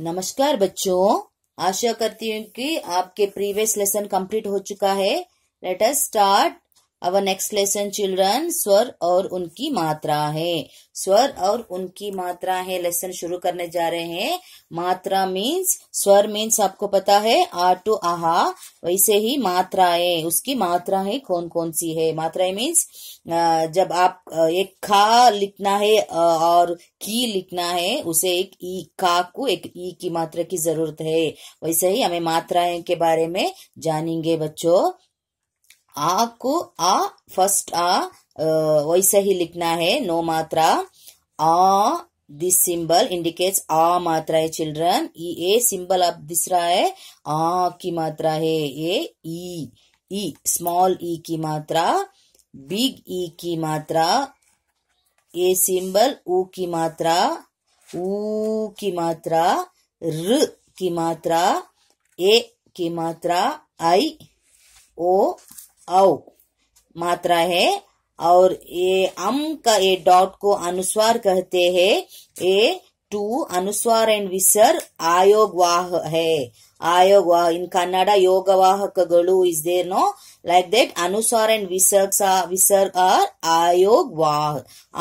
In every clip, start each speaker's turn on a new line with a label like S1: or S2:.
S1: नमस्कार बच्चों आशा करती हूँ कि आपके प्रीवियस लेसन कंप्लीट हो चुका है लेट अस स्टार्ट अब नेक्स्ट लेसन चिल्ड्रन स्वर और उनकी मात्रा है स्वर और उनकी मात्रा है लेसन शुरू करने जा रहे हैं मात्रा मीन्स स्वर मीन्स आपको पता है आ टू आहा वैसे ही मात्रा है उसकी मात्रा है कौन कौन सी है मात्रा मीन्स जब आप एक खा लिखना है और की लिखना है उसे एक ई का को एक ई की मात्रा की जरूरत है वैसे ही हमें मात्राएं के बारे में जानेंगे बच्चों आपको आ फर्स्ट आ वैसे ही लिखना है नो मात्रा आ दिस सिंबल इंडिकेट्स आ मात्रा है चिल्ड्रन ये सिंबल अब दिस रहा है आ की मात्रा है ये ई ई स्मॉल ई e की मात्रा बिग ई e की मात्रा ये सिंबल ऊ की मात्रा ऊ की मात्रा र की मात्रा ए की मात्रा आई ओ औ मात्रा है और ये अम का ये डॉट को अनुस्वार कहते हैं ये टू अनुस्वार एंड विसर आयोगवाह है ಆಯೋಗವಾಹ ಇನ್ ಕನ್ನಡ ಯೋಗವಾಹಕಗಳು is there no like that ಅನುಸ್ವಾರ್ ಅಂಡ್ विसर आर आयोग वाह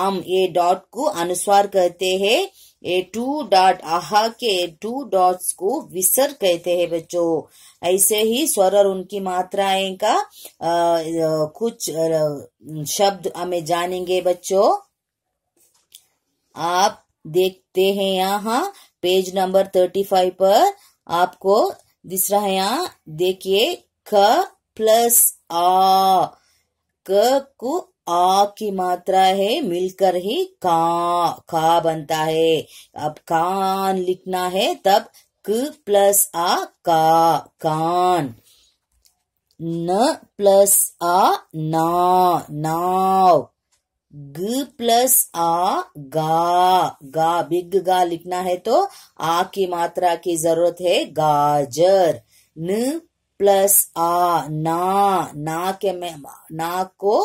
S1: अम ये डॉट को अनुस्वार कहते हैं ए टू डॉट आहा के टू डॉट्स को विसर कहते हैं बच्चों ऐसे ही स्वर और उनकी मात्राएं का आ, कुछ शब्द हमें जानेंगे बच्चों आप देखते हैं यहाँ पेज नंबर थर्टी फाइव पर आपको दिस रहा है यहाँ देखिए क प्लस आ क को आ की मात्रा है मिलकर ही का का बनता है अब कान लिखना है तब क प्लस आ का कान न प्लस आ ना नाव ग प्लस आ गा गा बिग गा लिखना है तो आ की मात्रा की जरूरत है गाजर न प्लस आ ना ना के में ना को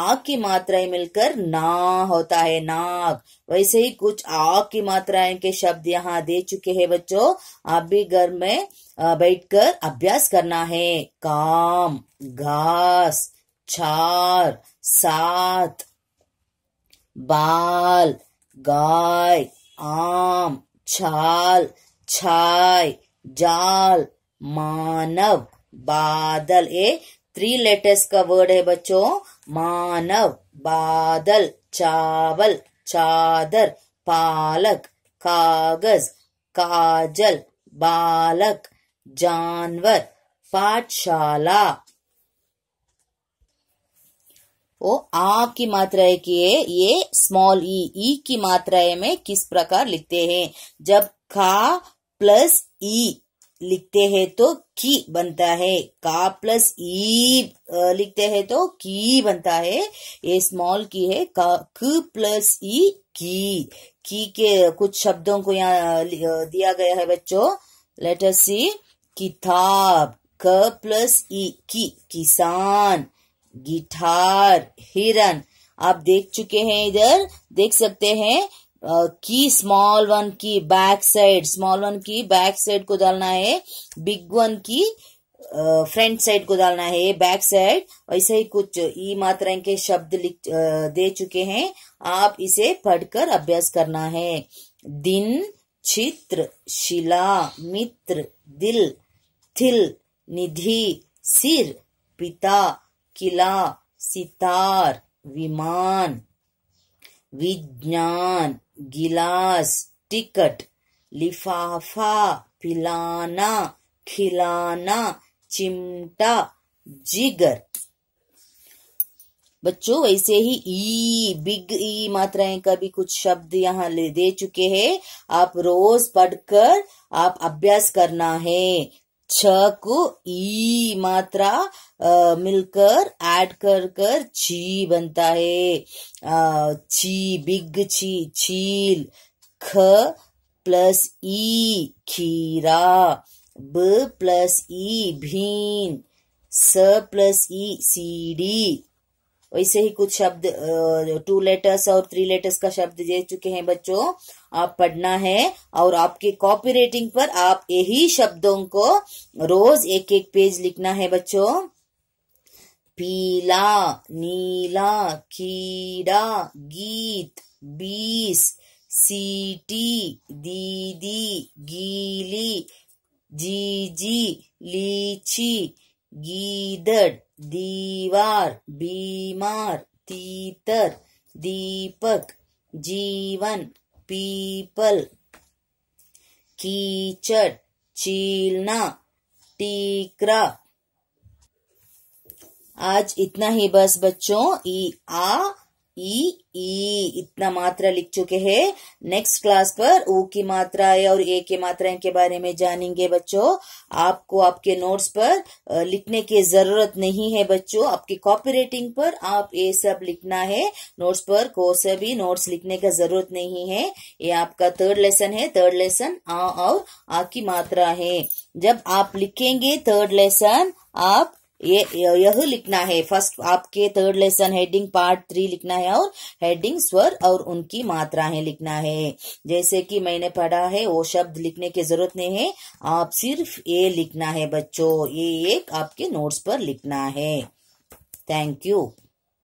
S1: आग की मात्राएं मिलकर ना होता है नाग वैसे ही कुछ आग की मात्राएं के शब्द यहाँ दे चुके हैं बच्चों आप भी घर में बैठकर अभ्यास करना है काम घास चार सात बाल गाय आम छाल छाय जाल मानव बादल ये थ्री लेटर्स का वर्ड है बच्चों मानव बादल चावल चादर पालक कागज काजल बालक जानवर पाठशाला ओ आ की मात्राएं की है ये स्मॉल ई ई की मात्राएं में किस प्रकार लिखते हैं जब का प्लस ई लिखते हैं तो की बनता है का प्लस ई लिखते हैं तो की बनता है ये स्मॉल की है का क प्लस ई की की के कुछ शब्दों को यहाँ दिया गया है बच्चों लेटर सी किताब क प्लस ई की किसान गिटार हिरन आप देख चुके हैं इधर देख सकते हैं की स्मॉल वन की बैक साइड स्मॉल वन की बैक साइड को डालना है बिग वन की फ्रंट साइड को डालना है बैक साइड वैसे ही कुछ ई e मात्रा के शब्द लिख uh, दे चुके हैं आप इसे पढ़कर अभ्यास करना है दिन चित्र शिला मित्र दिल थिल निधि सिर पिता किला सितार विमान विज्ञान गिलास टिकट लिफाफा पिलाना खिलाना चिमटा जिगर बच्चों वैसे ही ई बिग ई मात्राएं का भी कुछ शब्द यहाँ ले दे चुके हैं आप रोज पढ़कर आप अभ्यास करना है छ को ई मात्रा आ, मिलकर ऐड कर कर छी बनता है आ, छी बिग छी छील ख प्लस ई खीरा ब प्लस ई भीन स प्लस ई सीडी वैसे ही कुछ शब्द टू लेटर्स और थ्री लेटर्स का शब्द दे चुके हैं बच्चों आप पढ़ना है और आपके कॉपी रेटिंग पर आप यही शब्दों को रोज एक एक पेज लिखना है बच्चों पीला नीला कीड़ा गीत बीस सीटी दीदी गीली जीजी लीची गीदड़ दीवार बीमार तीतर दीपक जीवन पीपल कीचड़ चीलना टीकरा आज इतना ही बस बच्चों ई आ ई e, ई e, इतना मात्रा लिख चुके हैं नेक्स्ट क्लास पर ओ की मात्राएं और ए की मात्राएं के बारे में जानेंगे बच्चों आपको आपके नोट्स पर लिखने की जरूरत नहीं है बच्चों आपकी कॉपी रेटिंग पर आप ये सब लिखना है नोट्स पर को से भी नोट्स लिखने का जरूरत नहीं है ये आपका थर्ड लेसन है थर्ड लेसन आ और आ की मात्रा है जब आप लिखेंगे थर्ड लेसन आप ये यह लिखना है फर्स्ट आपके third lesson heading part three लिखना है और हेडिंग स्वर और उनकी मात्राएं लिखना है जैसे कि मैंने पढ़ा है वो शब्द लिखने की जरूरत नहीं है आप सिर्फ ये लिखना है बच्चों ये एक आपके नोट्स पर लिखना है थैंक यू